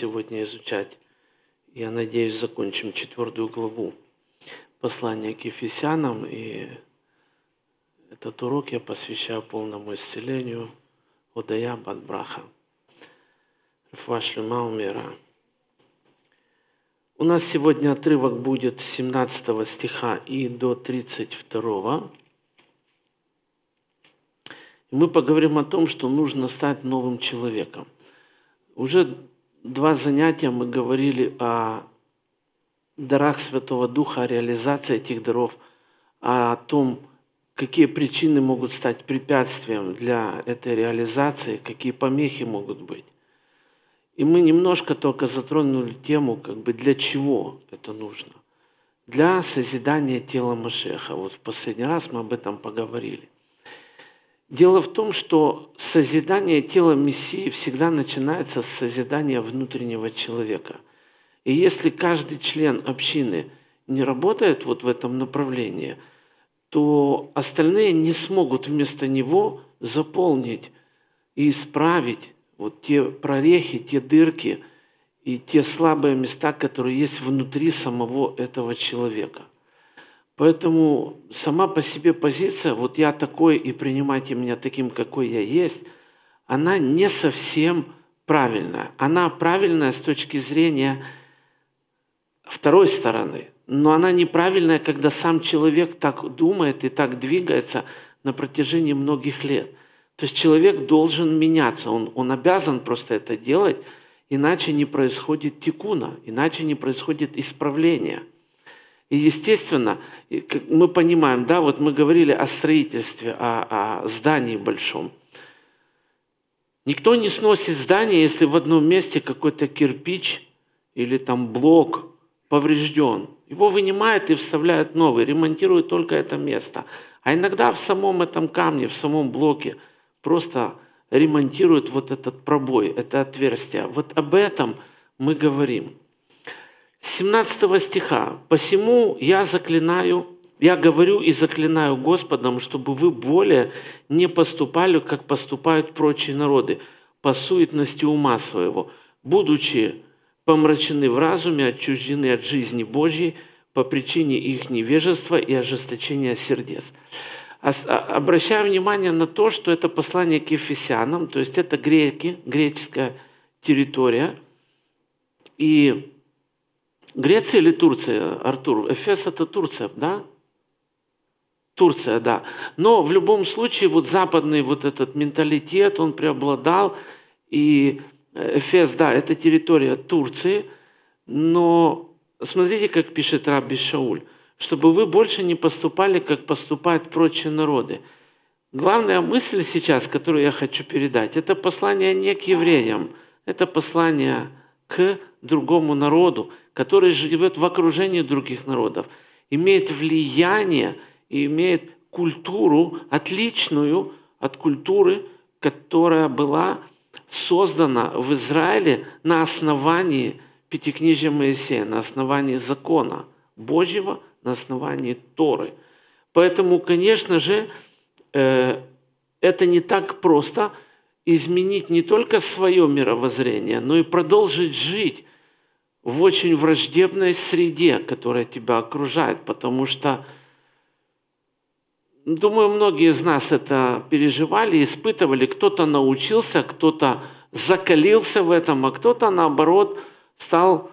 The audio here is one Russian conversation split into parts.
сегодня изучать. Я надеюсь, закончим четвертую главу послания к Ефесянам. И этот урок я посвящаю полному исцелению Удая Бадбраха. Рфуашлюма умира. У нас сегодня отрывок будет с 17 стиха и до 32. И мы поговорим о том, что нужно стать новым человеком. Уже два занятия мы говорили о дарах Святого Духа, о реализации этих даров, о том, какие причины могут стать препятствием для этой реализации, какие помехи могут быть. И мы немножко только затронули тему, как бы для чего это нужно. Для созидания тела Машеха. Вот в последний раз мы об этом поговорили – Дело в том, что созидание тела Мессии всегда начинается с созидания внутреннего человека. И если каждый член общины не работает вот в этом направлении, то остальные не смогут вместо него заполнить и исправить вот те прорехи, те дырки и те слабые места, которые есть внутри самого этого человека. Поэтому сама по себе позиция, вот я такой и принимайте меня таким, какой я есть, она не совсем правильная. Она правильная с точки зрения второй стороны, но она неправильная, когда сам человек так думает и так двигается на протяжении многих лет. То есть человек должен меняться, он, он обязан просто это делать, иначе не происходит тикуна, иначе не происходит исправления. И, естественно, мы понимаем, да, вот мы говорили о строительстве, о, о здании большом. Никто не сносит здание, если в одном месте какой-то кирпич или там блок поврежден. Его вынимают и вставляют новый, ремонтируют только это место. А иногда в самом этом камне, в самом блоке просто ремонтируют вот этот пробой, это отверстие. Вот об этом мы говорим – 17 стиха. «Посему я заклинаю, я говорю и заклинаю Господом, чтобы вы более не поступали, как поступают прочие народы, по суетности ума своего, будучи помрачены в разуме, отчуждены от жизни Божьей по причине их невежества и ожесточения сердец». А, обращаю внимание на то, что это послание к Ефесянам, то есть это греки, греческая территория. И Греция или Турция, Артур? Эфес – это Турция, да? Турция, да. Но в любом случае вот западный вот этот менталитет, он преобладал. И Эфес, да, это территория Турции. Но смотрите, как пишет Рабби Шауль. «Чтобы вы больше не поступали, как поступают прочие народы». Главная мысль сейчас, которую я хочу передать, это послание не к евреям, это послание к другому народу, который живет в окружении других народов, имеет влияние и имеет культуру, отличную от культуры, которая была создана в Израиле на основании Пятикнижия Моисея, на основании закона Божьего, на основании Торы. Поэтому, конечно же, э, это не так просто изменить не только свое мировоззрение, но и продолжить жить в очень враждебной среде, которая тебя окружает, потому что, думаю, многие из нас это переживали, испытывали. Кто-то научился, кто-то закалился в этом, а кто-то, наоборот, стал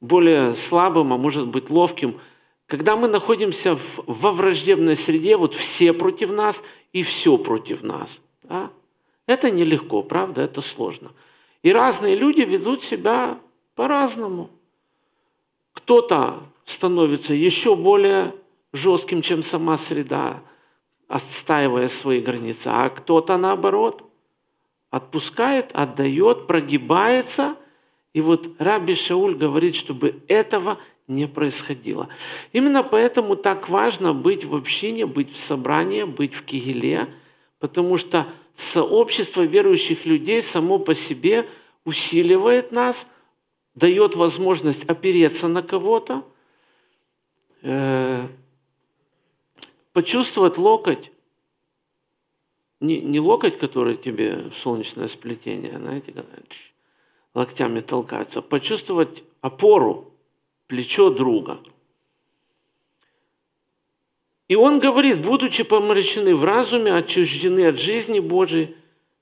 более слабым, а может быть ловким. Когда мы находимся в, во враждебной среде, вот все против нас и все против нас. Да? Это нелегко, правда, это сложно – и разные люди ведут себя по-разному. Кто-то становится еще более жестким, чем сама среда, отстаивая свои границы, а кто-то наоборот отпускает, отдает, прогибается. И вот Раби Шауль говорит, чтобы этого не происходило. Именно поэтому так важно быть в общине, быть в собрании, быть в Кигеле, потому что сообщество верующих людей само по себе усиливает нас, дает возможность опереться на кого-то, э, почувствовать локоть, не, не локоть, который тебе в солнечное сплетение, знаете, локтями толкаются, а почувствовать опору, плечо друга – и он говорит, будучи помрачены в разуме, отчуждены от жизни Божией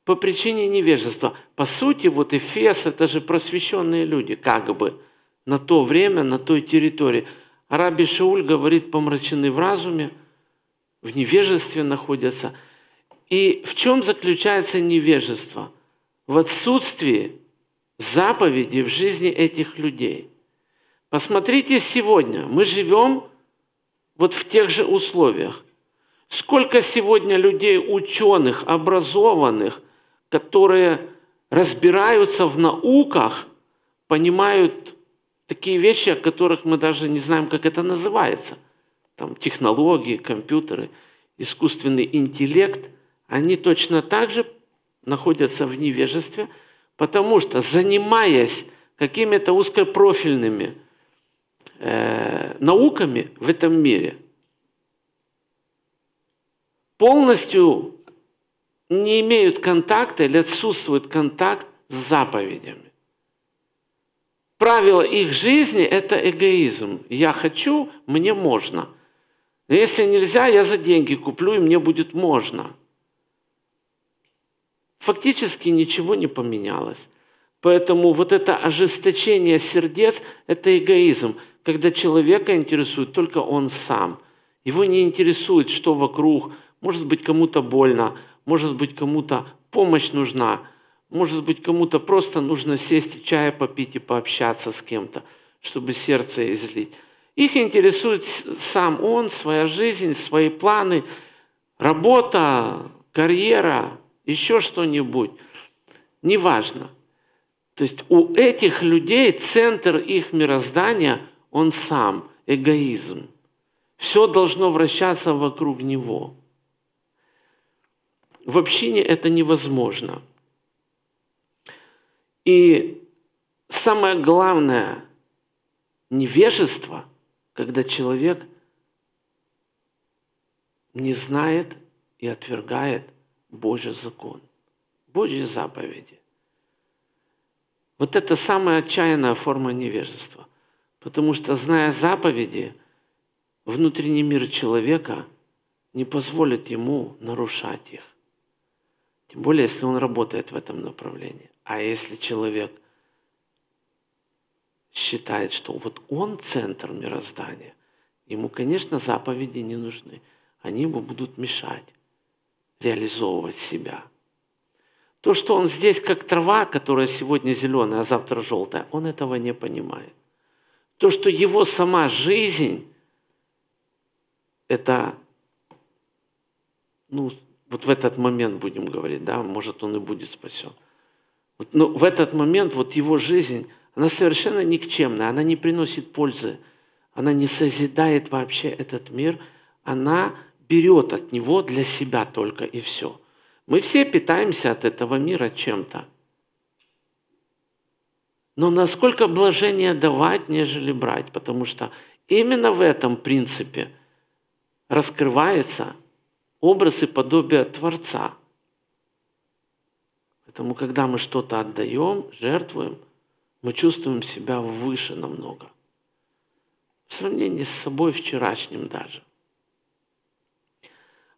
по причине невежества. По сути, вот Эфес – это же просвещенные люди, как бы, на то время, на той территории. А Шауль говорит, помрачены в разуме, в невежестве находятся. И в чем заключается невежество? В отсутствии заповеди в жизни этих людей. Посмотрите сегодня, мы живем – вот в тех же условиях. Сколько сегодня людей, ученых, образованных, которые разбираются в науках, понимают такие вещи, о которых мы даже не знаем, как это называется. Там технологии, компьютеры, искусственный интеллект, они точно так же находятся в невежестве, потому что, занимаясь какими-то узкопрофильными Э, науками в этом мире, полностью не имеют контакта или отсутствует контакт с заповедями. Правило их жизни – это эгоизм. Я хочу, мне можно. Но если нельзя, я за деньги куплю, и мне будет можно. Фактически ничего не поменялось. Поэтому вот это ожесточение сердец – это эгоизм когда человека интересует только он сам. Его не интересует, что вокруг. Может быть, кому-то больно, может быть, кому-то помощь нужна, может быть, кому-то просто нужно сесть, чая попить и пообщаться с кем-то, чтобы сердце излить. Их интересует сам он, своя жизнь, свои планы, работа, карьера, еще что-нибудь. Неважно. То есть у этих людей центр их мироздания – он сам, эгоизм. Все должно вращаться вокруг него. В общине это невозможно. И самое главное невежество, когда человек не знает и отвергает Божий закон, Божьи заповеди. Вот это самая отчаянная форма невежества – Потому что, зная заповеди, внутренний мир человека не позволит ему нарушать их. Тем более, если он работает в этом направлении. А если человек считает, что вот он центр мироздания, ему, конечно, заповеди не нужны. Они ему будут мешать реализовывать себя. То, что он здесь как трава, которая сегодня зеленая, а завтра желтая, он этого не понимает то, что его сама жизнь – это, ну, вот в этот момент будем говорить, да, может, он и будет спасен. Вот, но в этот момент вот его жизнь, она совершенно никчемная, она не приносит пользы, она не созидает вообще этот мир, она берет от него для себя только и все. Мы все питаемся от этого мира чем-то – но насколько блажение давать, нежели брать, потому что именно в этом принципе раскрывается образ и подобие Творца. Поэтому, когда мы что-то отдаем, жертвуем, мы чувствуем себя выше намного. В сравнении с собой вчерашним даже.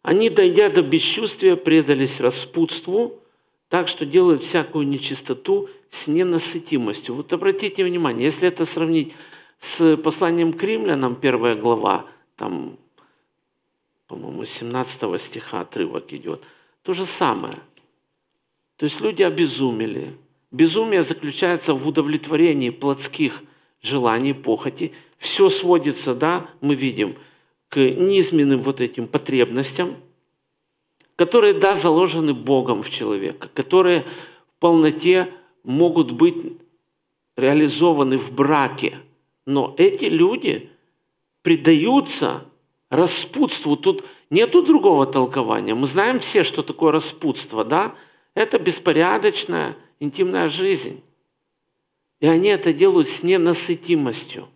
Они, дойдя до бесчувствия, предались распутству, так что делают всякую нечистоту с ненасытимостью. Вот обратите внимание, если это сравнить с посланием к римлянам, первая глава, там, по-моему, 17 стиха отрывок идет, то же самое. То есть люди обезумели. Безумие заключается в удовлетворении плотских желаний, похоти. Все сводится, да, мы видим, к низменным вот этим потребностям, которые, да, заложены Богом в человека, которые в полноте могут быть реализованы в браке, но эти люди предаются распутству. Тут нету другого толкования. Мы знаем все, что такое распутство, да? Это беспорядочная интимная жизнь. И они это делают с ненасытимостью.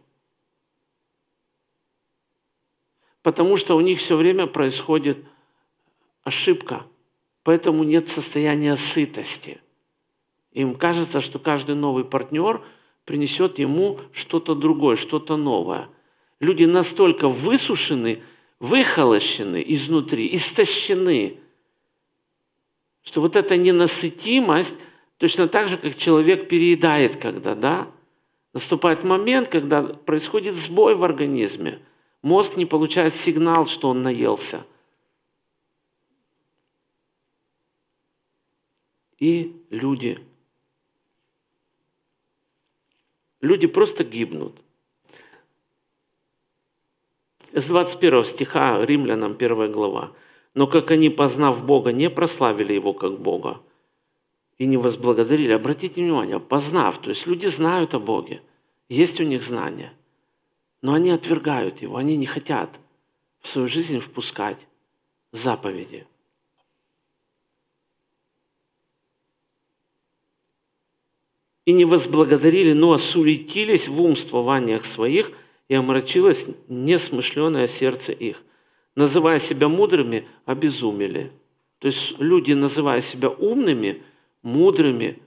Потому что у них все время происходит ошибка. Поэтому нет состояния сытости. Им кажется, что каждый новый партнер принесет ему что-то другое, что-то новое. Люди настолько высушены, выхолощены изнутри, истощены, что вот эта ненасытимость, точно так же, как человек переедает, когда, да, наступает момент, когда происходит сбой в организме, мозг не получает сигнал, что он наелся. И люди Люди просто гибнут. С 21 стиха Римлянам 1 глава. «Но как они, познав Бога, не прославили Его как Бога и не возблагодарили». Обратите внимание, познав, то есть люди знают о Боге, есть у них знания, но они отвергают Его, они не хотят в свою жизнь впускать заповеди – и не возблагодарили, но осуетились в умствованиях своих, и омрачилось несмышленное сердце их. Называя себя мудрыми, обезумели». То есть люди, называя себя умными, мудрыми,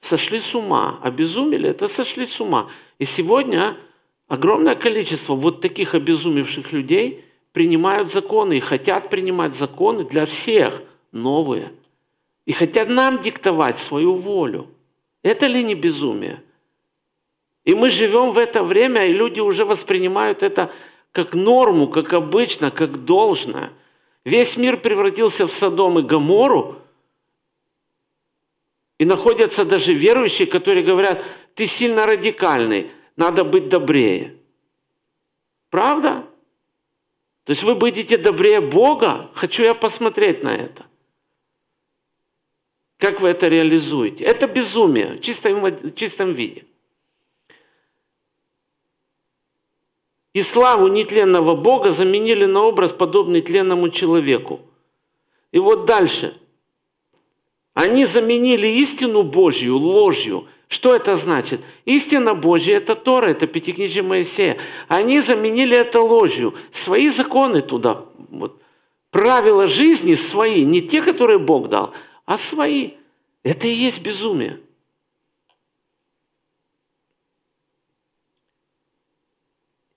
сошли с ума, обезумели, это сошли с ума. И сегодня огромное количество вот таких обезумевших людей принимают законы и хотят принимать законы для всех новые. И хотят нам диктовать свою волю – это ли не безумие? И мы живем в это время, и люди уже воспринимают это как норму, как обычно, как должное. Весь мир превратился в Содом и Гамору, и находятся даже верующие, которые говорят, ты сильно радикальный, надо быть добрее. Правда? То есть вы будете добрее Бога? Хочу я посмотреть на это. Как вы это реализуете? Это безумие в чистом, в чистом виде. И славу нетленного Бога заменили на образ, подобный тленному человеку. И вот дальше. Они заменили истину Божью ложью. Что это значит? Истина Божья – это Тора, это Пятикнижие Моисея. Они заменили это ложью. Свои законы туда. Вот. Правила жизни свои, не те, которые Бог дал, а свои. Это и есть безумие.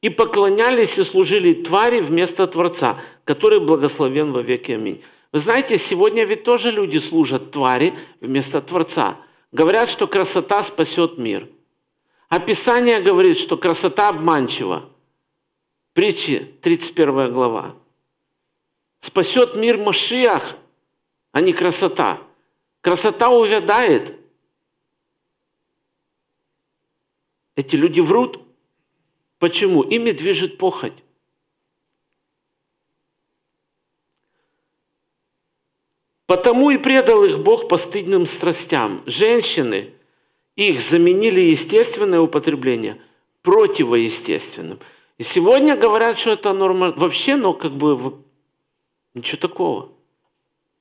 И поклонялись и служили твари вместо Творца, который благословен во веки. Аминь. Вы знаете, сегодня ведь тоже люди служат твари вместо Творца. Говорят, что красота спасет мир. Описание а говорит, что красота обманчива. Притчи, 31 глава. Спасет мир Машиах – а не красота. Красота увядает. Эти люди врут. Почему? Ими движет похоть. Потому и предал их Бог постыдным страстям. Женщины их заменили естественное употребление противоестественным. И сегодня говорят, что это норма вообще, но как бы ничего такого.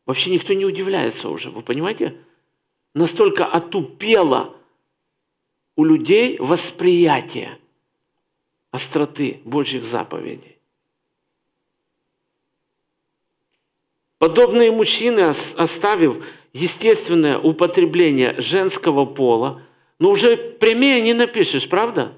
Вообще никто не удивляется уже, вы понимаете? Настолько отупело у людей восприятие остроты Божьих заповедей. Подобные мужчины, оставив естественное употребление женского пола, ну уже прямее не напишешь, правда?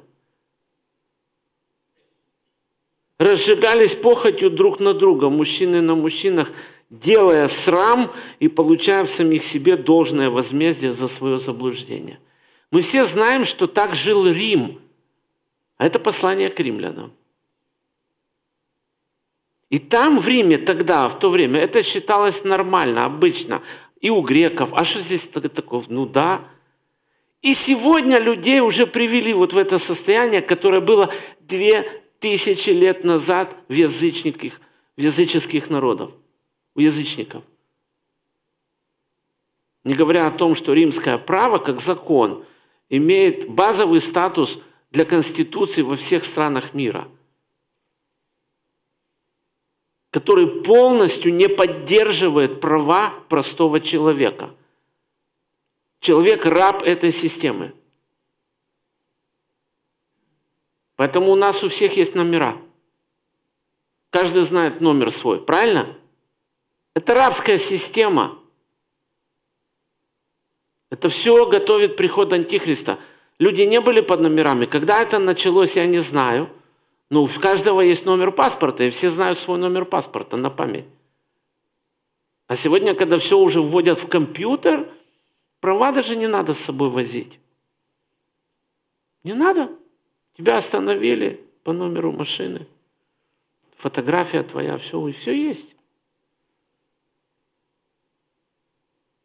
Разжигались похотью друг на друга, мужчины на мужчинах – делая срам и получая в самих себе должное возмездие за свое заблуждение. Мы все знаем, что так жил Рим. А это послание к римлянам. И там в Риме тогда, в то время, это считалось нормально, обычно. И у греков. А что здесь такое? Ну да. И сегодня людей уже привели вот в это состояние, которое было две тысячи лет назад в языческих, в языческих народов у язычников. Не говоря о том, что римское право, как закон, имеет базовый статус для Конституции во всех странах мира, который полностью не поддерживает права простого человека. Человек – раб этой системы. Поэтому у нас у всех есть номера. Каждый знает номер свой, правильно? Это рабская система. Это все готовит приход Антихриста. Люди не были под номерами. Когда это началось, я не знаю. Но ну, у каждого есть номер паспорта, и все знают свой номер паспорта на память. А сегодня, когда все уже вводят в компьютер, права даже не надо с собой возить. Не надо. Тебя остановили по номеру машины. Фотография твоя, все, все есть.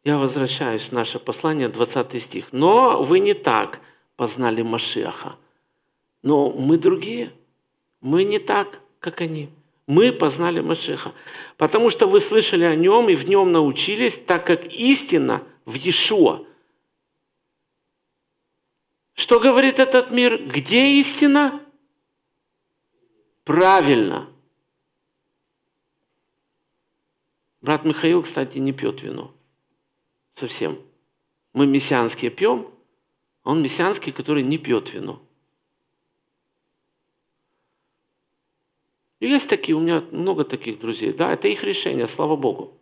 Я возвращаюсь в наше послание, 20 стих. «Но вы не так познали Машеха». Но мы другие. Мы не так, как они. Мы познали Машеха. Потому что вы слышали о нем и в нем научились, так как истина в Иешуа. Что говорит этот мир? Где истина? Правильно. Брат Михаил, кстати, не пьет вино совсем. Мы мессианские пьем, а он мессианский, который не пьет вино. И есть такие, у меня много таких друзей. Да, это их решение, слава Богу.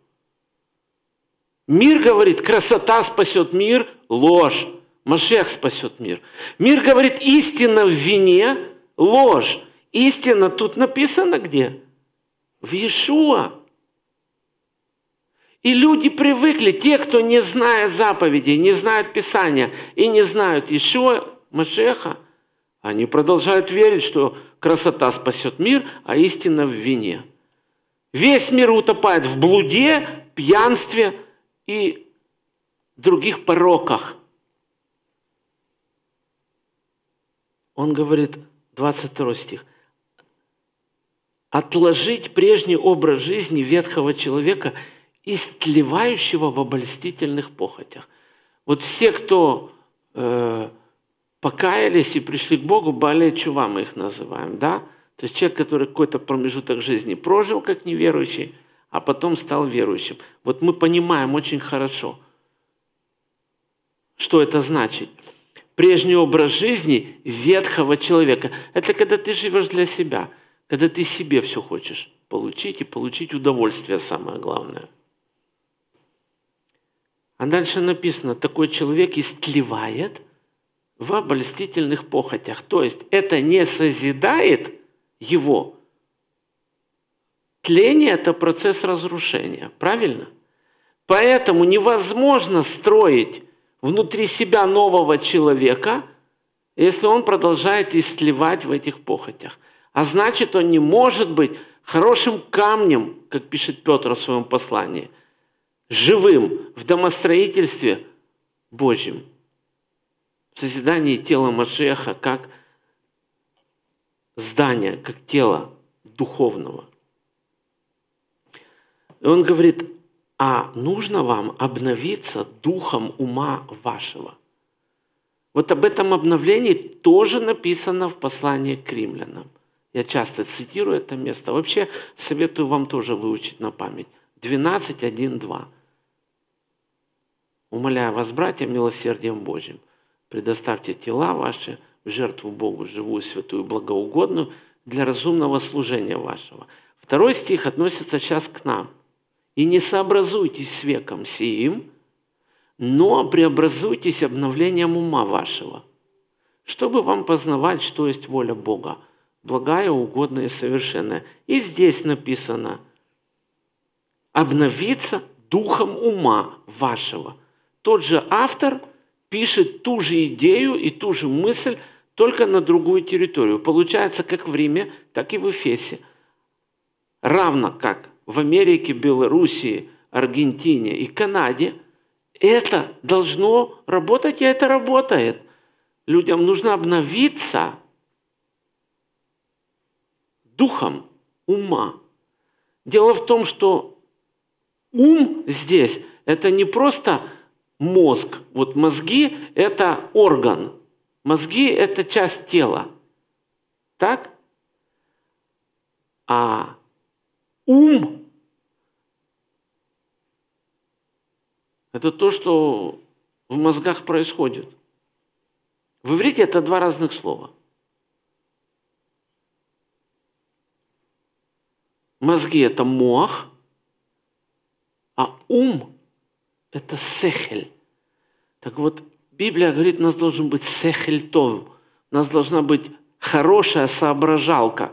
Мир говорит, красота спасет мир, ложь. Машех спасет мир. Мир говорит, истина в вине, ложь. Истина тут написана где? В Иешуа. И люди привыкли, те, кто не знает заповедей, не знает Писания и не знают еще Машеха, они продолжают верить, что красота спасет мир, а истина в вине. Весь мир утопает в блуде, пьянстве и других пороках. Он говорит, 22 стих, «Отложить прежний образ жизни ветхого человека – истлевающего в обольстительных похотях. Вот все, кто э, покаялись и пришли к Богу, более чува мы их называем, да? То есть человек, который какой-то промежуток жизни прожил как неверующий, а потом стал верующим. Вот мы понимаем очень хорошо, что это значит. Прежний образ жизни ветхого человека – это когда ты живешь для себя, когда ты себе все хочешь получить и получить удовольствие самое главное – а дальше написано, такой человек истлевает в обольстительных похотях. То есть это не созидает его. Тление – это процесс разрушения, правильно? Поэтому невозможно строить внутри себя нового человека, если он продолжает истлевать в этих похотях. А значит, он не может быть хорошим камнем, как пишет Петр в своем послании – живым в домостроительстве Божьем, в созидании тела Машеха, как здания, как тела духовного. И он говорит, а нужно вам обновиться духом ума вашего. Вот об этом обновлении тоже написано в послании к римлянам. Я часто цитирую это место. Вообще советую вам тоже выучить на память. 12, 1, 2. Умоляю вас, братья, милосердием Божьим, предоставьте тела ваши в жертву Богу, живую, святую, благоугодную, для разумного служения вашего. Второй стих относится сейчас к нам. «И не сообразуйтесь с веком сиим, но преобразуйтесь обновлением ума вашего, чтобы вам познавать, что есть воля Бога, благая, угодная и совершенная». И здесь написано «обновиться духом ума вашего». Тот же автор пишет ту же идею и ту же мысль, только на другую территорию. Получается, как в Риме, так и в Эфесе. Равно как в Америке, Белоруссии, Аргентине и Канаде, это должно работать, и это работает. Людям нужно обновиться духом ума. Дело в том, что ум здесь – это не просто – мозг. Вот мозги – это орган. Мозги – это часть тела. Так? А ум – это то, что в мозгах происходит. В иврите это два разных слова. Мозги – это мох, а ум – это сехель. Так вот, Библия говорит, у нас должен быть сехель тов, у нас должна быть хорошая соображалка.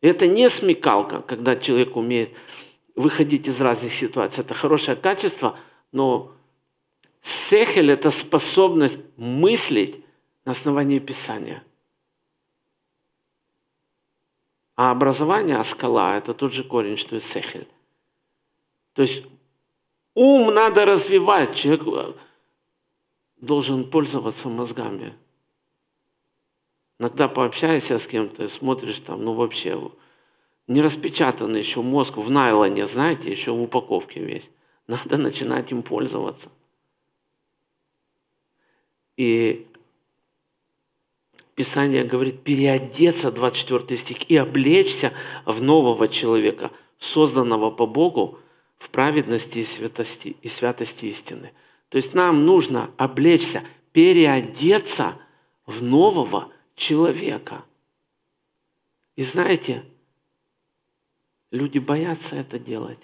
Это не смекалка, когда человек умеет выходить из разных ситуаций. Это хорошее качество, но сехель – это способность мыслить на основании Писания. А образование, аскала — это тот же корень, что и сехель. То есть Ум надо развивать. Человек э, должен пользоваться мозгами. Иногда пообщаешься с кем-то, смотришь там, ну вообще, не распечатанный еще мозг в найлоне, знаете, еще в упаковке весь. Надо начинать им пользоваться. И Писание говорит, переодеться, 24 стих, и облечься в нового человека, созданного по Богу, в праведности и святости, и святости истины. То есть нам нужно облечься, переодеться в нового человека. И знаете, люди боятся это делать.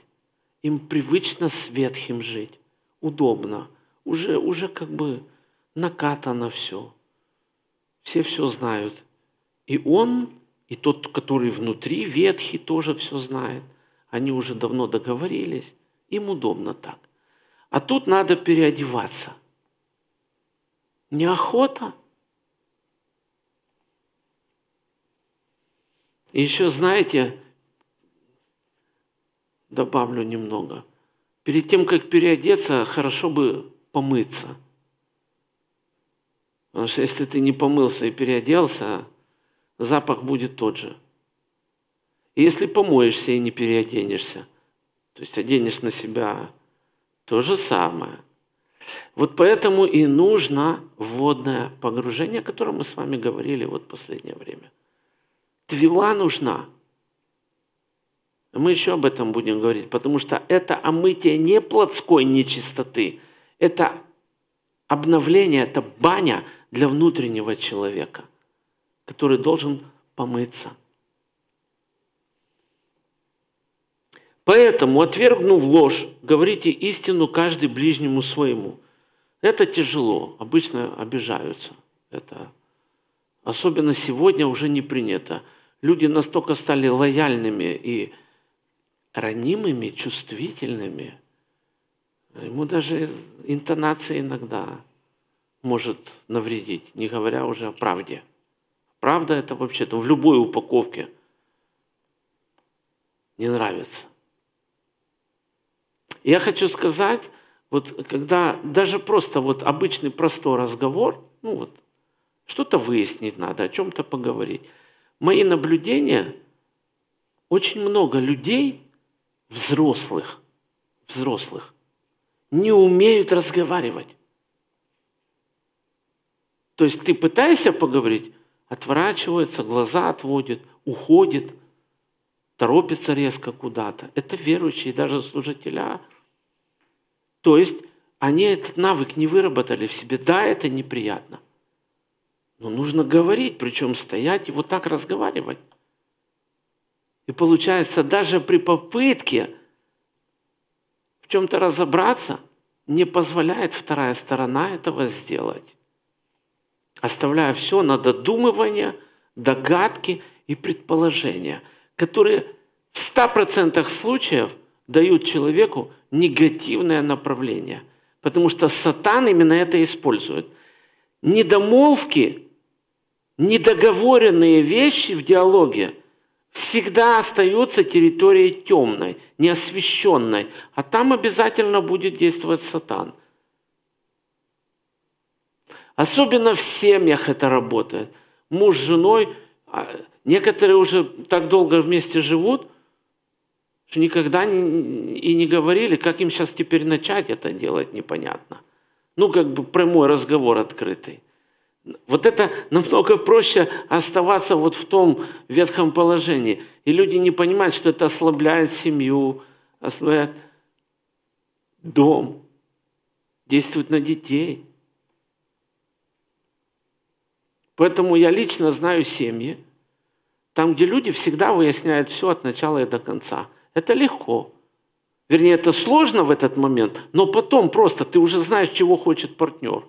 Им привычно с ветхим жить, удобно. Уже, уже как бы накатано все. Все все знают. И он, и тот, который внутри ветхий, тоже все знает. Они уже давно договорились, им удобно так. А тут надо переодеваться. Неохота. И еще, знаете, добавлю немного. Перед тем, как переодеться, хорошо бы помыться. Потому что если ты не помылся и переоделся, запах будет тот же. И если помоешься и не переоденешься, то есть оденешь на себя то же самое. Вот поэтому и нужно водное погружение, о котором мы с вами говорили вот последнее время. Твила нужна. Мы еще об этом будем говорить, потому что это омытие не плотской нечистоты, это обновление, это баня для внутреннего человека, который должен помыться – Поэтому, отвергнув ложь, говорите истину каждый ближнему своему. Это тяжело, обычно обижаются. Это особенно сегодня уже не принято. Люди настолько стали лояльными и ранимыми, чувствительными. Ему даже интонация иногда может навредить, не говоря уже о правде. Правда это вообще-то в любой упаковке не нравится я хочу сказать, вот когда даже просто вот обычный простой разговор, ну вот, что-то выяснить надо, о чем-то поговорить. Мои наблюдения, очень много людей, взрослых, взрослых, не умеют разговаривать. То есть ты пытаешься поговорить, отворачивается, глаза отводит, уходит, торопится резко куда-то. Это верующие, даже служителя – то есть они этот навык не выработали в себе. Да, это неприятно. Но нужно говорить, причем стоять и вот так разговаривать. И получается, даже при попытке в чем-то разобраться, не позволяет вторая сторона этого сделать, оставляя все на додумывание, догадки и предположения, которые в 100% случаев – дают человеку негативное направление. Потому что сатан именно это использует. Недомолвки, недоговоренные вещи в диалоге всегда остаются территорией темной, неосвещенной. А там обязательно будет действовать сатан. Особенно в семьях это работает. Муж с женой, а, некоторые уже так долго вместе живут – никогда и не говорили, как им сейчас теперь начать это делать, непонятно. Ну, как бы прямой разговор открытый. Вот это намного проще оставаться вот в том ветхом положении. И люди не понимают, что это ослабляет семью, ослабляет дом, действует на детей. Поэтому я лично знаю семьи, там, где люди всегда выясняют все от начала и до конца – это легко. Вернее, это сложно в этот момент, но потом просто ты уже знаешь, чего хочет партнер.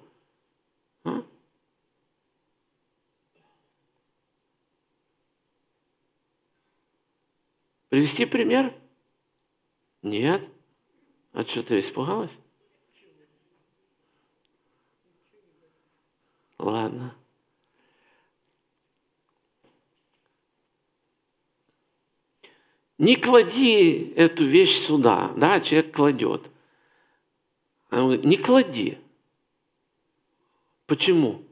А? Привести пример? Нет. А что ты испугалась? Ладно. не клади эту вещь сюда. Да, человек кладет. Она говорит, не клади. Почему?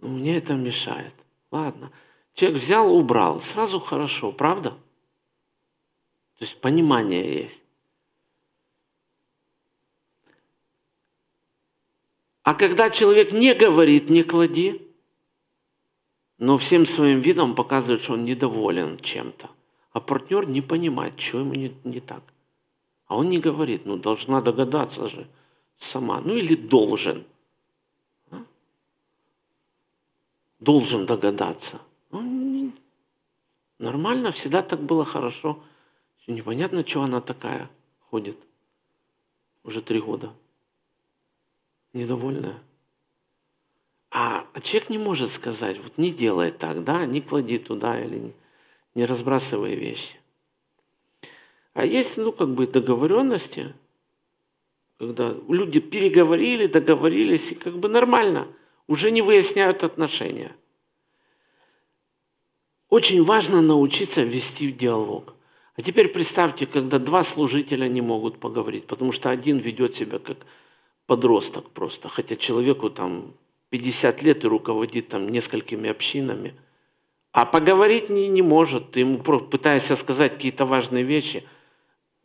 Ну, мне это мешает. Ладно. Человек взял, убрал. Сразу хорошо, правда? То есть понимание есть. А когда человек не говорит «не клади», но всем своим видом показывает, что он недоволен чем-то. А партнер не понимает, что ему не, не так. А он не говорит, ну должна догадаться же сама. Ну или должен. А? Должен догадаться. Ну, нормально, всегда так было хорошо. Непонятно, что она такая ходит. Уже три года. Недовольная. А человек не может сказать, вот не делай так, да, не клади туда или не не разбрасывая вещи. А есть, ну, как бы договоренности, когда люди переговорили, договорились, и как бы нормально, уже не выясняют отношения. Очень важно научиться вести диалог. А теперь представьте, когда два служителя не могут поговорить, потому что один ведет себя как подросток просто, хотя человеку там 50 лет и руководит там несколькими общинами – а поговорить не, не может, ты ему пытаясь сказать какие-то важные вещи.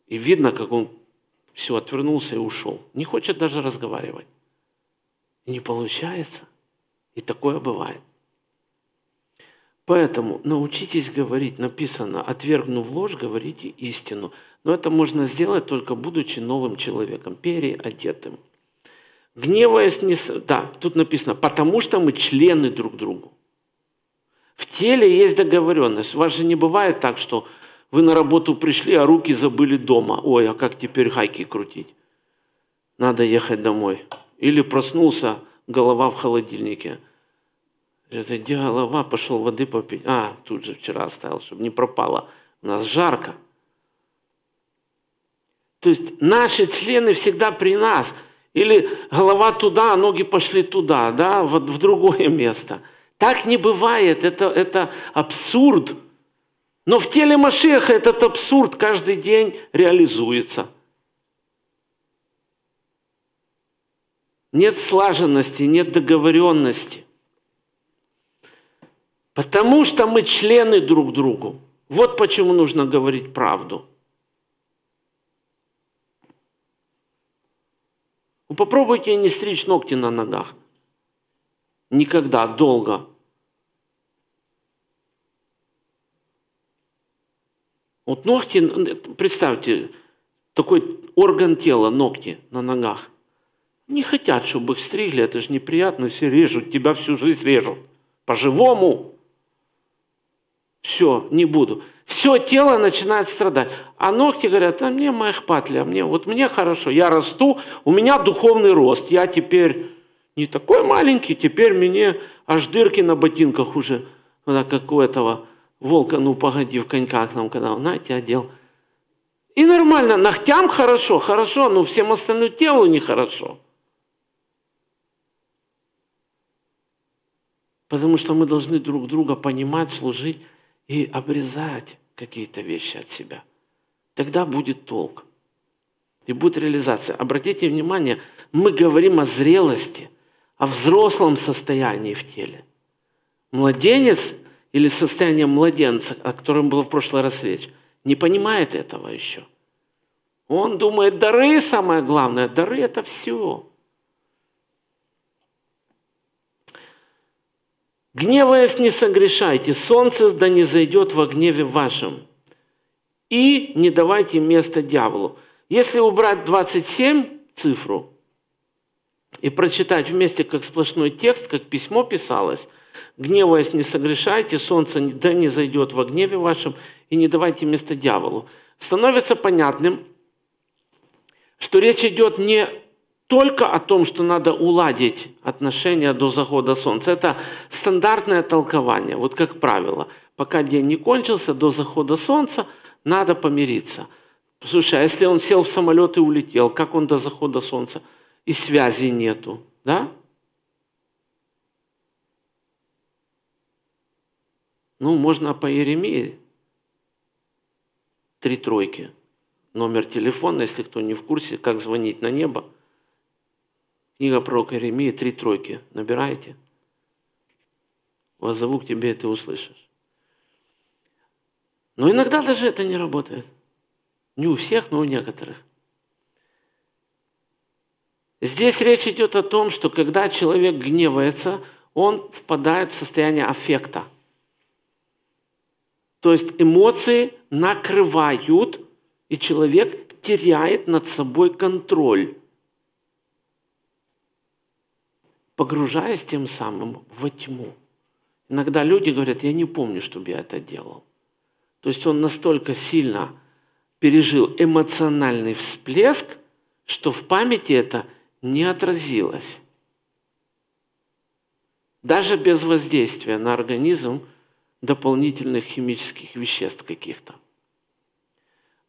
И видно, как он все отвернулся и ушел. Не хочет даже разговаривать. не получается. И такое бывает. Поэтому научитесь говорить, написано, отвергнув ложь, говорите истину. Но это можно сделать только будучи новым человеком, переодетым. Гневаясь не... Да, тут написано, потому что мы члены друг другу. В теле есть договоренность. У вас же не бывает так, что вы на работу пришли, а руки забыли дома. Ой, а как теперь гайки крутить? Надо ехать домой. Или проснулся, голова в холодильнике. Это где голова, пошел воды попить. А, тут же вчера оставил, чтобы не пропало. У нас жарко. То есть наши члены всегда при нас. Или голова туда, а ноги пошли туда, да, вот в другое место – так не бывает, это, это абсурд. Но в теле Машеха этот абсурд каждый день реализуется. Нет слаженности, нет договоренности. Потому что мы члены друг другу. Вот почему нужно говорить правду. попробуйте не стричь ногти на ногах. Никогда, долго. Вот ногти, представьте, такой орган тела, ногти на ногах. Не хотят, чтобы их стригли, это же неприятно, все режут, тебя всю жизнь режут. По-живому. Все, не буду. Все тело начинает страдать. А ногти говорят, а мне моих патли, а мне, вот мне хорошо, я расту, у меня духовный рост, я теперь не такой маленький, теперь мне аж дырки на ботинках уже, как у этого волка, ну погоди, в коньках нам, когда он, знаете, одел. И нормально, ногтям хорошо, хорошо, но всем остальному телу нехорошо. Потому что мы должны друг друга понимать, служить и обрезать какие-то вещи от себя. Тогда будет толк. И будет реализация. Обратите внимание, мы говорим о зрелости – о взрослом состоянии в теле. Младенец или состояние младенца, о котором было в прошлый раз речь, не понимает этого еще. Он думает, дары самое главное, дары это все. Гневаясь, не согрешайте, солнце да не зайдет во гневе вашем. И не давайте место дьяволу. Если убрать 27 цифру, и прочитать вместе как сплошной текст, как письмо писалось, «Гневаясь, не согрешайте, солнце да не зайдет во гневе вашем, и не давайте место дьяволу». Становится понятным, что речь идет не только о том, что надо уладить отношения до захода солнца. Это стандартное толкование, вот как правило. Пока день не кончился, до захода солнца надо помириться. Слушай, а если он сел в самолет и улетел, как он до захода солнца – и связи нету, да? Ну, можно по Еремии. Три тройки. Номер телефона, если кто не в курсе, как звонить на небо. Книга про Еремии, три тройки. Набираете? Воззову к тебе, и ты услышишь. Но иногда даже это не работает. Не у всех, но у некоторых. Здесь речь идет о том, что когда человек гневается, он впадает в состояние аффекта. То есть эмоции накрывают, и человек теряет над собой контроль, погружаясь тем самым во тьму. Иногда люди говорят, я не помню, чтобы я это делал. То есть он настолько сильно пережил эмоциональный всплеск, что в памяти это – не отразилось. Даже без воздействия на организм дополнительных химических веществ каких-то.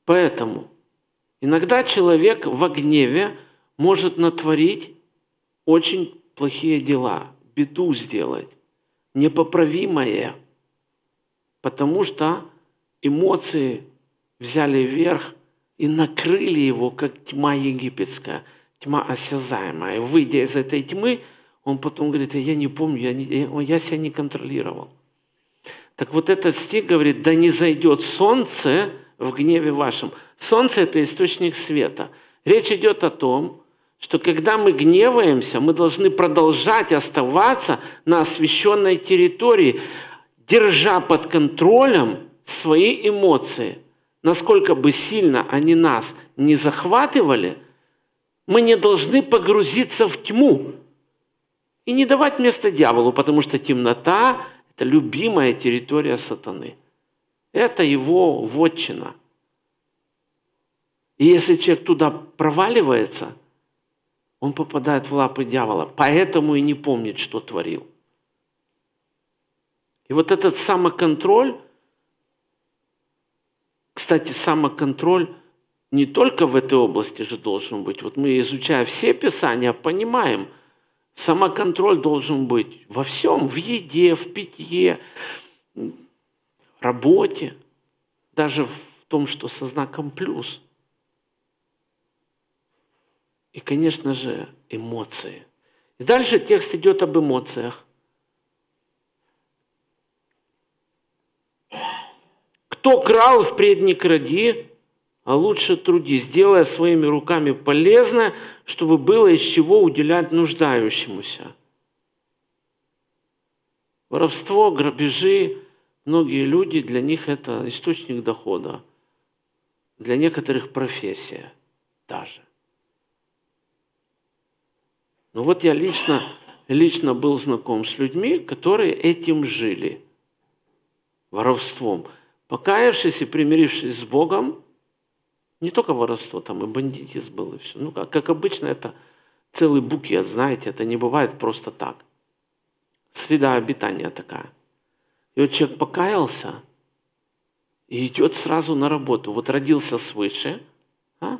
Поэтому иногда человек в гневе может натворить очень плохие дела, беду сделать, непоправимое, потому что эмоции взяли верх и накрыли его, как тьма египетская – тьма осязаемая. выйдя из этой тьмы, он потом говорит, я не помню, я, не, я себя не контролировал. Так вот этот стих говорит, да не зайдет солнце в гневе вашем. Солнце – это источник света. Речь идет о том, что когда мы гневаемся, мы должны продолжать оставаться на освященной территории, держа под контролем свои эмоции. Насколько бы сильно они нас не захватывали – мы не должны погрузиться в тьму и не давать место дьяволу, потому что темнота – это любимая территория сатаны. Это его вотчина. И если человек туда проваливается, он попадает в лапы дьявола, поэтому и не помнит, что творил. И вот этот самоконтроль, кстати, самоконтроль не только в этой области же должен быть. Вот мы, изучая все Писания, понимаем, самоконтроль должен быть во всем, в еде, в питье, работе, даже в том, что со знаком плюс. И, конечно же, эмоции. И дальше текст идет об эмоциях. Кто крал, впредь не кради, а лучше труди, сделая своими руками полезное, чтобы было из чего уделять нуждающемуся. Воровство, грабежи, многие люди, для них это источник дохода, для некоторых профессия даже. Ну вот я лично, лично был знаком с людьми, которые этим жили, воровством. Покаявшись и примирившись с Богом, не только воровство, там и бандитизм был, и все. Ну, как, как обычно, это целый букет, знаете, это не бывает просто так. Среда обитания такая. И вот человек покаялся и идет сразу на работу. Вот родился свыше, а?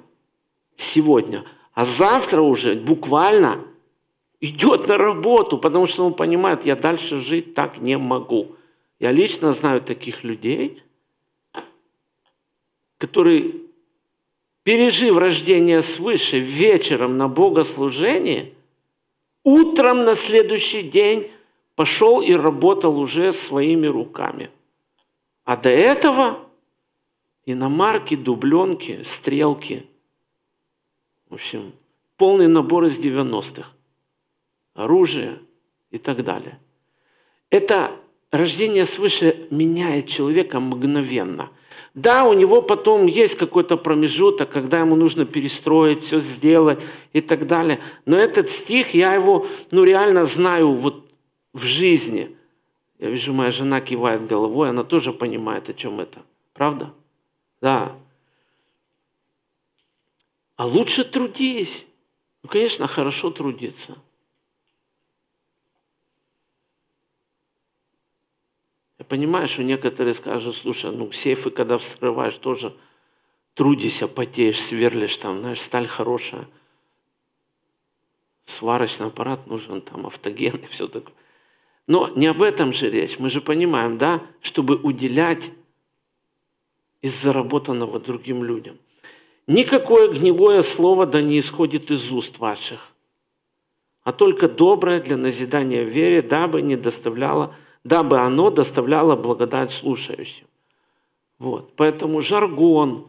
сегодня, а завтра уже буквально идет на работу, потому что он понимает, я дальше жить так не могу. Я лично знаю таких людей, которые пережив рождение свыше вечером на богослужении, утром на следующий день пошел и работал уже своими руками. А до этого иномарки, дубленки, стрелки. В общем, полный набор из 90-х. Оружие и так далее. Это рождение свыше меняет человека мгновенно – да, у него потом есть какой-то промежуток, когда ему нужно перестроить, все сделать и так далее. Но этот стих, я его ну, реально знаю вот в жизни. Я вижу, моя жена кивает головой, она тоже понимает, о чем это. Правда? Да. А лучше трудись. Ну, конечно, хорошо трудиться – понимаю, что некоторые скажут, слушай, ну сейфы, когда вскрываешь, тоже трудишься, потеешь, сверлишь, там, знаешь, сталь хорошая. Сварочный аппарат нужен, там, автоген и все такое. Но не об этом же речь. Мы же понимаем, да, чтобы уделять из заработанного другим людям. Никакое гнилое слово да не исходит из уст ваших, а только доброе для назидания вере, дабы не доставляло дабы оно доставляло благодать слушающим. Вот. Поэтому жаргон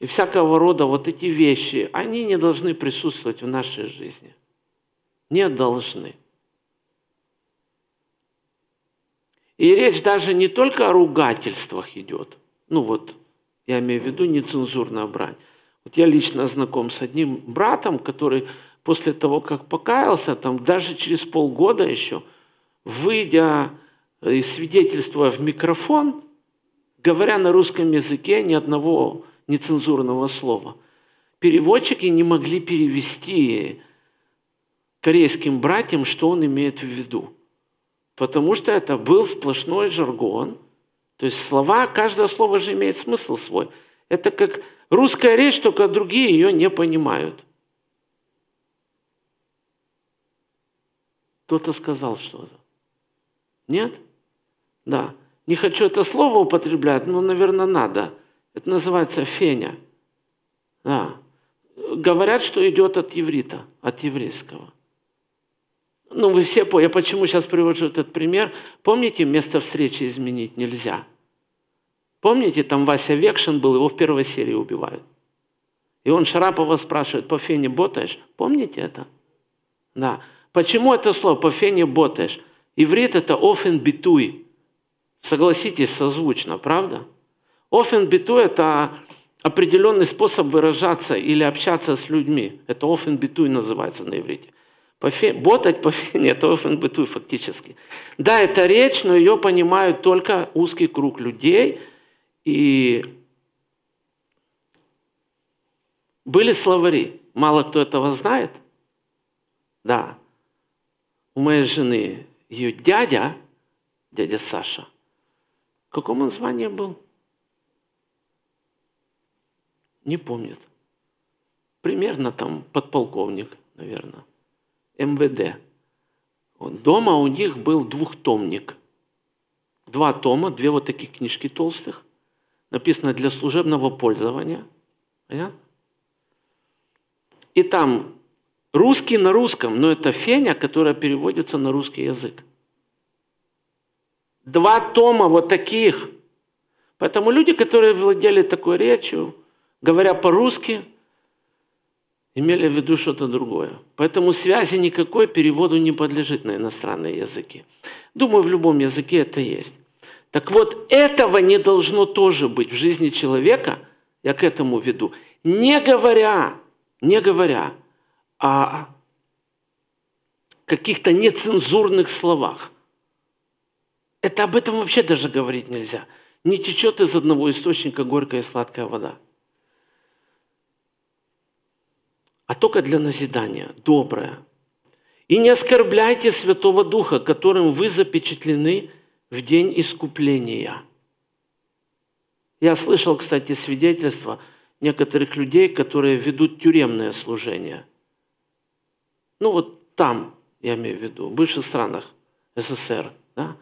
и всякого рода вот эти вещи, они не должны присутствовать в нашей жизни. Не должны. И речь даже не только о ругательствах идет. Ну вот, я имею в виду нецензурная брань. Вот я лично знаком с одним братом, который после того, как покаялся, там даже через полгода еще, выйдя и э, свидетельствуя в микрофон, говоря на русском языке ни одного нецензурного слова. Переводчики не могли перевести корейским братьям, что он имеет в виду. Потому что это был сплошной жаргон. То есть слова, каждое слово же имеет смысл свой. Это как русская речь, только другие ее не понимают. Кто-то сказал что-то. Нет? Да. Не хочу это слово употреблять, но, наверное, надо. Это называется феня. Да. Говорят, что идет от еврита, от еврейского. Ну, вы все поняли, я почему сейчас привожу этот пример. Помните, место встречи изменить нельзя. Помните, там Вася Векшин был, его в первой серии убивают. И он Шарапова спрашивает, по фене ботаешь? Помните это? Да. Почему это слово по фене ботаешь? Иврит это офен битуй, Согласитесь, созвучно, правда? Офенбиту – это определенный способ выражаться или общаться с людьми. Это офенбитуй называется на иврите. Пофе... Ботать по фене – это офенбитуй фактически. Да, это речь, но ее понимают только узкий круг людей. И были словари. Мало кто этого знает. Да. У моей жены ее дядя, дядя Саша – в каком он звании был? Не помнит. Примерно там подполковник, наверное. МВД. Дома у них был двухтомник. Два тома, две вот такие книжки толстых. Написано для служебного пользования. Понятно? И там русский на русском, но это феня, которая переводится на русский язык. Два тома вот таких. Поэтому люди, которые владели такой речью, говоря по-русски, имели в виду что-то другое. Поэтому связи никакой переводу не подлежит на иностранные языки. Думаю, в любом языке это есть. Так вот, этого не должно тоже быть в жизни человека, я к этому веду, не говоря, не говоря о каких-то нецензурных словах. Это об этом вообще даже говорить нельзя. Не течет из одного источника горькая и сладкая вода. А только для назидания, доброе. И не оскорбляйте Святого Духа, которым вы запечатлены в день искупления. Я слышал, кстати, свидетельства некоторых людей, которые ведут тюремное служение. Ну вот там, я имею в виду, в бывших странах СССР. Да?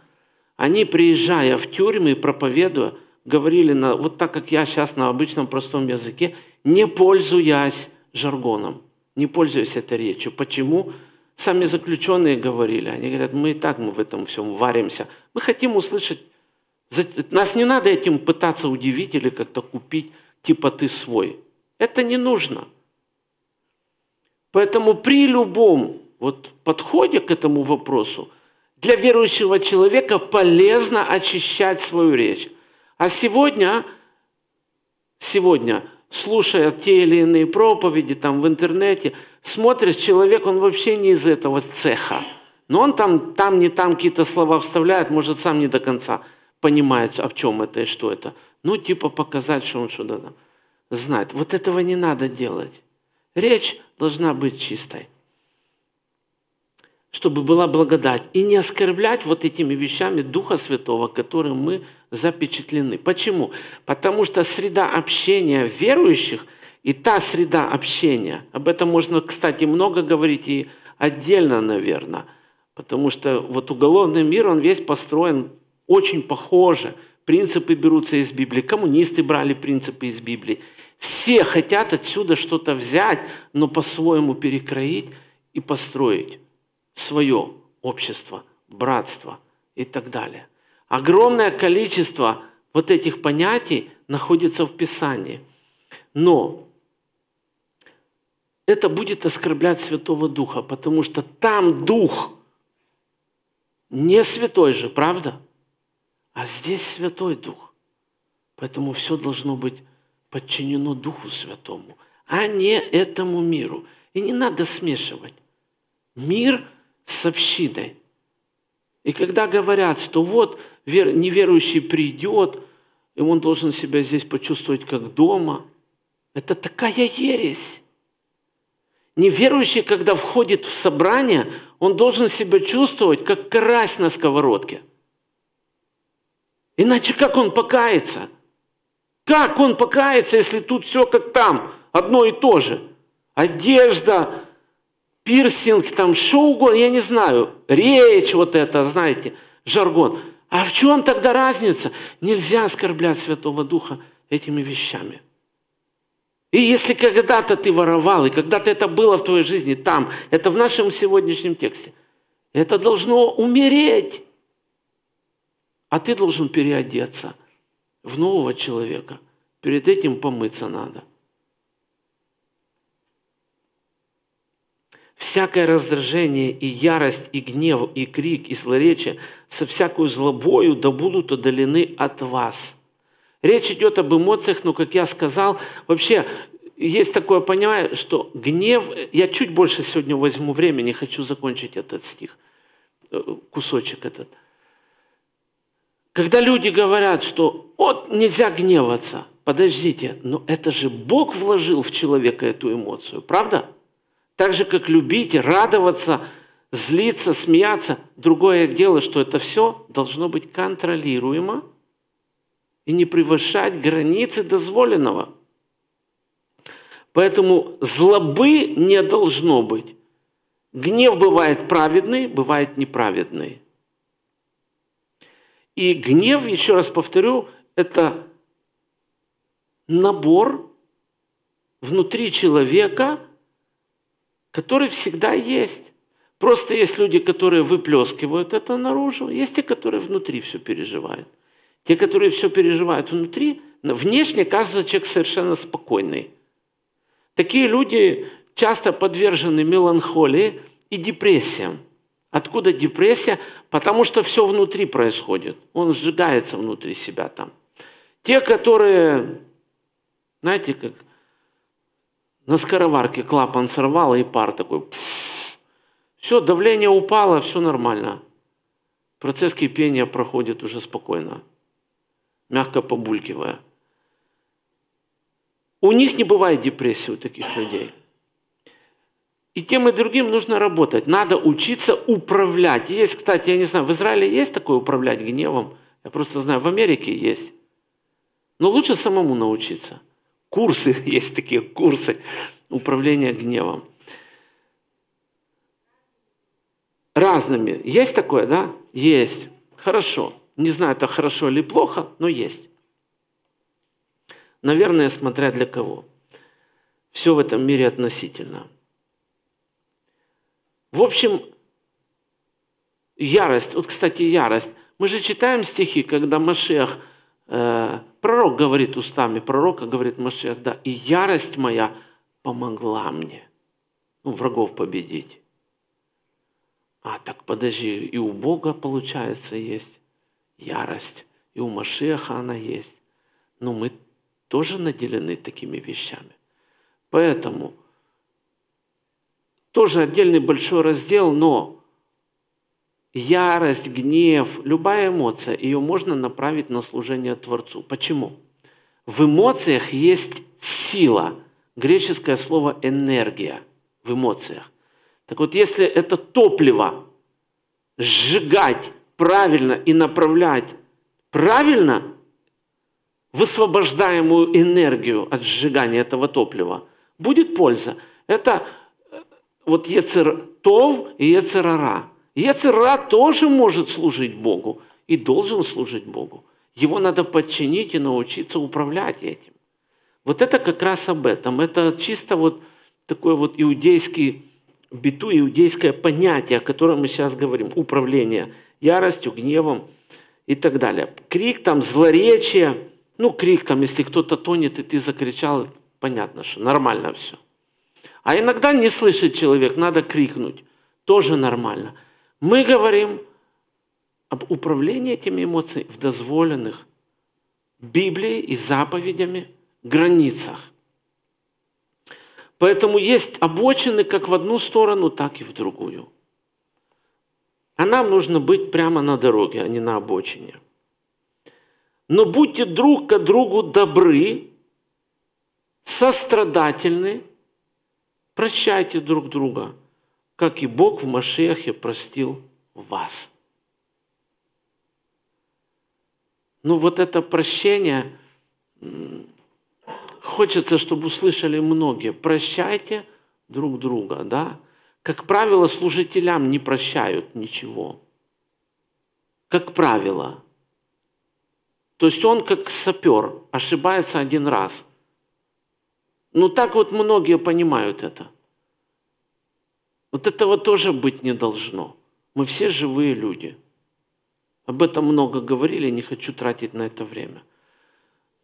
Они, приезжая в тюрьмы и проповедуя, говорили на, вот так, как я сейчас на обычном простом языке, не пользуясь жаргоном, не пользуясь этой речью. Почему? Сами заключенные говорили, они говорят, мы и так мы в этом всем варимся. Мы хотим услышать, нас не надо этим пытаться удивить или как-то купить, типа ты свой. Это не нужно. Поэтому при любом вот подходе к этому вопросу – для верующего человека полезно очищать свою речь. А сегодня, сегодня, слушая те или иные проповеди там в интернете, смотришь, человек, он вообще не из этого цеха. Но он там, там не там какие-то слова вставляет, может, сам не до конца понимает, о чем это и что это. Ну, типа показать, что он что-то знает. Вот этого не надо делать. Речь должна быть чистой чтобы была благодать, и не оскорблять вот этими вещами Духа Святого, которым мы запечатлены. Почему? Потому что среда общения верующих и та среда общения, об этом можно, кстати, много говорить и отдельно, наверное, потому что вот уголовный мир, он весь построен очень похоже. Принципы берутся из Библии, коммунисты брали принципы из Библии. Все хотят отсюда что-то взять, но по-своему перекроить и построить свое общество, братство и так далее. Огромное количество вот этих понятий находится в Писании. Но это будет оскорблять Святого Духа, потому что там Дух не Святой же, правда? А здесь Святой Дух. Поэтому все должно быть подчинено Духу Святому, а не этому миру. И не надо смешивать. Мир – с общиной. И когда говорят, что вот неверующий придет, и он должен себя здесь почувствовать как дома, это такая ересь. Неверующий, когда входит в собрание, он должен себя чувствовать, как карась на сковородке. Иначе как он покается? Как он покается, если тут все как там, одно и то же? Одежда, пирсинг, там что угодно, я не знаю, речь вот это, знаете, жаргон. А в чем тогда разница? Нельзя оскорблять Святого Духа этими вещами. И если когда-то ты воровал, и когда-то это было в твоей жизни там, это в нашем сегодняшнем тексте, это должно умереть. А ты должен переодеться в нового человека. Перед этим помыться надо. всякое раздражение и ярость, и гнев, и крик, и злоречие со всякую злобою да будут удалены от вас». Речь идет об эмоциях, но, как я сказал, вообще есть такое понимание, что гнев... Я чуть больше сегодня возьму времени, хочу закончить этот стих, э, кусочек этот. Когда люди говорят, что вот нельзя гневаться, подождите, но это же Бог вложил в человека эту эмоцию, правда? Правда? Так же, как любить, радоваться, злиться, смеяться. Другое дело, что это все должно быть контролируемо и не превышать границы дозволенного. Поэтому злобы не должно быть. Гнев бывает праведный, бывает неправедный. И гнев, еще раз повторю, это набор внутри человека – который всегда есть. Просто есть люди, которые выплескивают это наружу, есть те, которые внутри все переживают. Те, которые все переживают внутри, внешне кажется человек совершенно спокойный. Такие люди часто подвержены меланхолии и депрессиям. Откуда депрессия? Потому что все внутри происходит. Он сжигается внутри себя там. Те, которые, знаете, как на скороварке клапан сорвало и пар такой. Все, давление упало, все нормально. Процесс кипения проходит уже спокойно, мягко побулькивая. У них не бывает депрессии у таких людей. И тем и другим нужно работать. Надо учиться управлять. Есть, кстати, я не знаю, в Израиле есть такое управлять гневом? Я просто знаю, в Америке есть. Но лучше самому научиться – курсы, есть такие курсы управления гневом. Разными. Есть такое, да? Есть. Хорошо. Не знаю, это хорошо или плохо, но есть. Наверное, смотря для кого. Все в этом мире относительно. В общем, ярость. Вот, кстати, ярость. Мы же читаем стихи, когда Машех – Э, пророк говорит устами пророка, говорит Машех, да, и ярость моя помогла мне ну, врагов победить. А так подожди, и у Бога, получается, есть ярость, и у Машеха она есть. Но мы тоже наделены такими вещами. Поэтому тоже отдельный большой раздел, но ярость, гнев, любая эмоция, ее можно направить на служение Творцу. Почему? В эмоциях есть сила, греческое слово «энергия» в эмоциях. Так вот, если это топливо сжигать правильно и направлять правильно высвобождаемую энергию от сжигания этого топлива, будет польза. Это э, вот Ецертов и Ецерара – Яцера тоже может служить Богу и должен служить Богу. Его надо подчинить и научиться управлять этим. Вот это как раз об этом. Это чисто вот такое вот иудейский биту, иудейское понятие, о котором мы сейчас говорим. Управление яростью, гневом и так далее. Крик там, злоречие. Ну, крик там, если кто-то тонет, и ты закричал, понятно, что нормально все. А иногда не слышит человек, надо крикнуть. Тоже нормально. Мы говорим об управлении этими эмоциями в дозволенных Библией и заповедями границах. Поэтому есть обочины как в одну сторону, так и в другую. А нам нужно быть прямо на дороге, а не на обочине. Но будьте друг к другу добры, сострадательны, прощайте друг друга – как и Бог в Машехе простил вас. Ну вот это прощение, хочется, чтобы услышали многие. Прощайте друг друга, да? Как правило, служителям не прощают ничего. Как правило. То есть он как сапер, ошибается один раз. Ну так вот многие понимают это – вот этого тоже быть не должно. Мы все живые люди. Об этом много говорили, не хочу тратить на это время.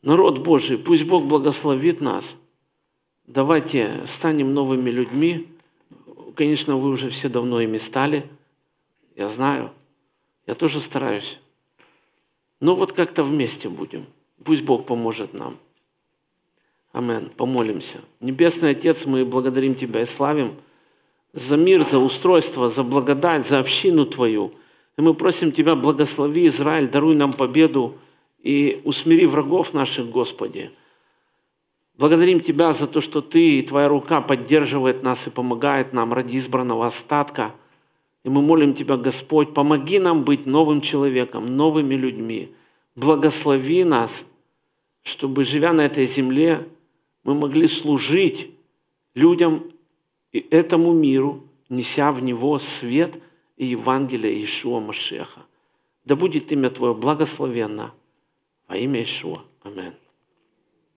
Народ Божий, пусть Бог благословит нас. Давайте станем новыми людьми. Конечно, вы уже все давно ими стали. Я знаю. Я тоже стараюсь. Но вот как-то вместе будем. Пусть Бог поможет нам. Амен. Помолимся. Небесный Отец, мы благодарим Тебя и славим – за мир, за устройство, за благодать, за общину Твою. И мы просим Тебя, благослови Израиль, даруй нам победу и усмири врагов наших, Господи. Благодарим Тебя за то, что Ты и Твоя рука поддерживает нас и помогает нам ради избранного остатка. И мы молим Тебя, Господь, помоги нам быть новым человеком, новыми людьми. Благослови нас, чтобы, живя на этой земле, мы могли служить людям и этому миру, неся в него свет и Евангелие Ишуа Машеха. Да будет имя Твое благословенно во имя Ишуа. Аминь.